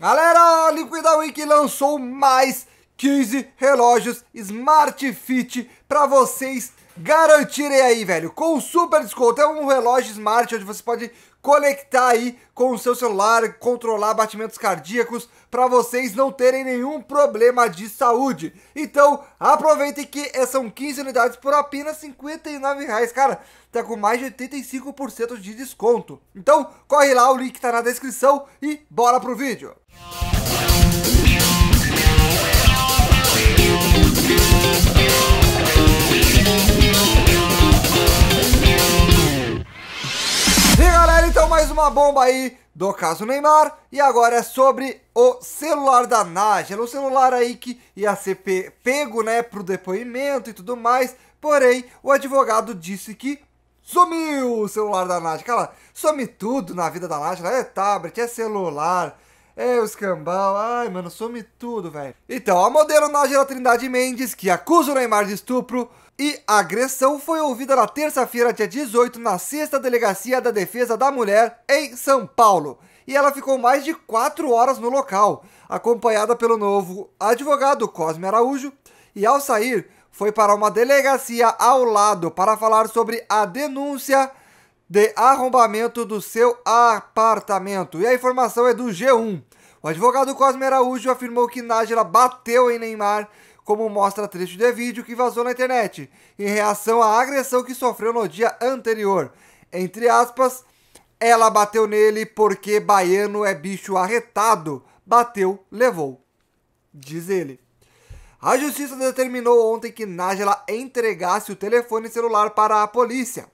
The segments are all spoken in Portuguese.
Galera, a Liquida Week lançou mais 15 relógios Smart Fit para vocês garantirem aí, velho, com super desconto. É um relógio smart onde você pode conectar aí com o seu celular, controlar batimentos cardíacos para vocês não terem nenhum problema de saúde. Então, aproveitem que são 15 unidades por apenas R$ reais, cara. Tá com mais de 85% de desconto. Então, corre lá, o link tá na descrição e bora pro vídeo. Música mais uma bomba aí do caso Neymar e agora é sobre o celular da Nádia, o celular aí que ia ser pe pego, né, pro depoimento e tudo mais. Porém, o advogado disse que sumiu o celular da Nádia. Cara, some tudo na vida da Nádia, né? é tablet, é celular, é o escambau. Ai, mano, some tudo, velho. Então, a modelo Nájera Trindade Mendes, que acusa o Neymar de estupro e agressão, foi ouvida na terça-feira, dia 18, na sexta delegacia da Defesa da Mulher, em São Paulo. E ela ficou mais de quatro horas no local, acompanhada pelo novo advogado Cosme Araújo. E ao sair, foi para uma delegacia ao lado para falar sobre a denúncia de arrombamento do seu apartamento. E a informação é do G1. O advogado Cosme Araújo afirmou que Nájila bateu em Neymar, como mostra trecho de vídeo que vazou na internet, em reação à agressão que sofreu no dia anterior. Entre aspas, ela bateu nele porque baiano é bicho arretado. Bateu, levou. Diz ele. A justiça determinou ontem que Nájila entregasse o telefone celular para a polícia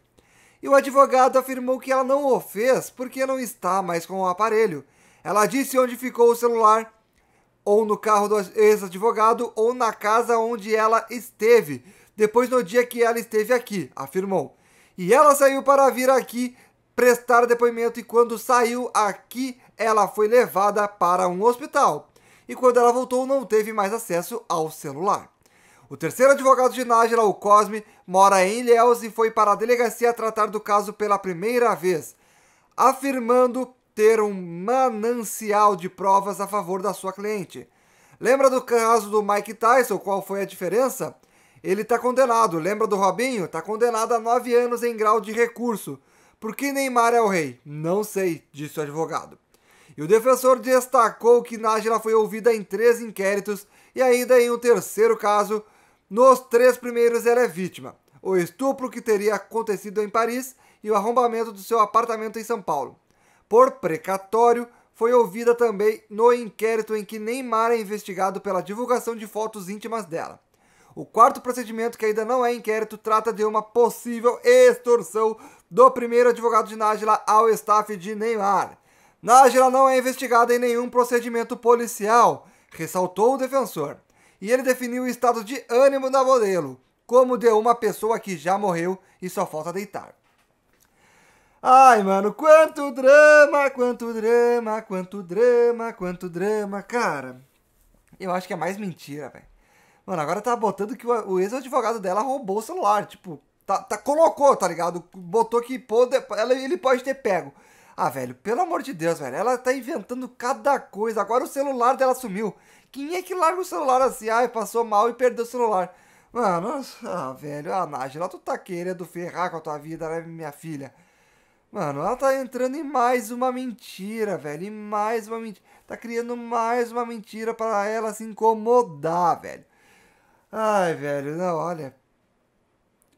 e o advogado afirmou que ela não o fez porque não está mais com o aparelho. Ela disse onde ficou o celular, ou no carro do ex-advogado, ou na casa onde ela esteve, depois no dia que ela esteve aqui, afirmou. E ela saiu para vir aqui prestar depoimento, e quando saiu aqui, ela foi levada para um hospital. E quando ela voltou, não teve mais acesso ao celular. O terceiro advogado de Nájera, o Cosme, mora em Ilhéus e foi para a delegacia tratar do caso pela primeira vez, afirmando ter um manancial de provas a favor da sua cliente. Lembra do caso do Mike Tyson? Qual foi a diferença? Ele está condenado. Lembra do Robinho? Está condenado a nove anos em grau de recurso. Por que Neymar é o rei? Não sei, disse o advogado. E o defensor destacou que Nájila foi ouvida em três inquéritos e ainda em um terceiro caso nos três primeiros, ela é vítima: o estupro que teria acontecido em Paris e o arrombamento do seu apartamento em São Paulo. Por precatório, foi ouvida também no inquérito em que Neymar é investigado pela divulgação de fotos íntimas dela. O quarto procedimento, que ainda não é inquérito, trata de uma possível extorsão do primeiro advogado de Nájila ao staff de Neymar. Nájila não é investigada em nenhum procedimento policial, ressaltou o defensor e ele definiu o estado de ânimo da modelo, como de uma pessoa que já morreu e só falta deitar. Ai, mano, quanto drama, quanto drama, quanto drama, quanto drama, cara. Eu acho que é mais mentira, velho. Mano, agora tá botando que o ex-advogado dela roubou o celular, tipo, tá, tá colocou, tá ligado? Botou que pode, ela, ele pode ter pego. Ah, velho, pelo amor de Deus, velho. Ela tá inventando cada coisa. Agora o celular dela sumiu. Quem é que larga o celular assim? Ai, passou mal e perdeu o celular. Mano, ah, velho, a ah, Nájila, tu tá querendo ferrar com a tua vida, né, minha filha? Mano, ela tá entrando em mais uma mentira, velho. Em mais uma mentira. Tá criando mais uma mentira para ela se incomodar, velho. Ai, velho, não, olha.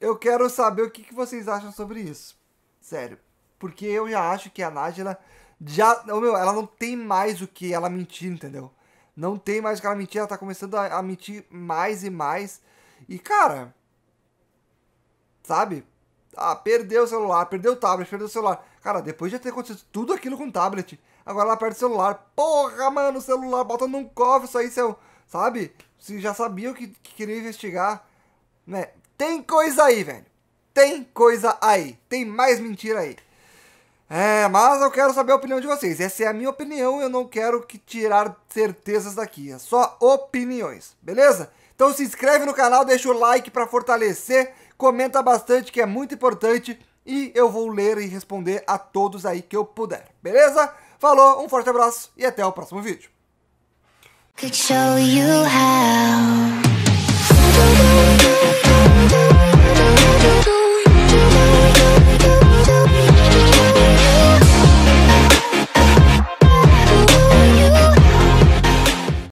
Eu quero saber o que, que vocês acham sobre isso. Sério. Porque eu já acho que a Nájila já. Meu, ela não tem mais o que ela mentir, entendeu? Não tem mais aquela mentira, ela tá começando a, a mentir mais e mais. E, cara, sabe? Ah, perdeu o celular, perdeu o tablet, perdeu o celular. Cara, depois de ter acontecido tudo aquilo com o tablet, agora ela perde o celular. Porra, mano, o celular, bota num cofre isso aí, seu. Sabe? Se já sabia o que, que queria investigar, né? Tem coisa aí, velho. Tem coisa aí. Tem mais mentira aí. É, mas eu quero saber a opinião de vocês. Essa é a minha opinião, eu não quero que tirar certezas daqui, é só opiniões, beleza? Então se inscreve no canal, deixa o like para fortalecer, comenta bastante que é muito importante e eu vou ler e responder a todos aí que eu puder, beleza? Falou, um forte abraço e até o próximo vídeo.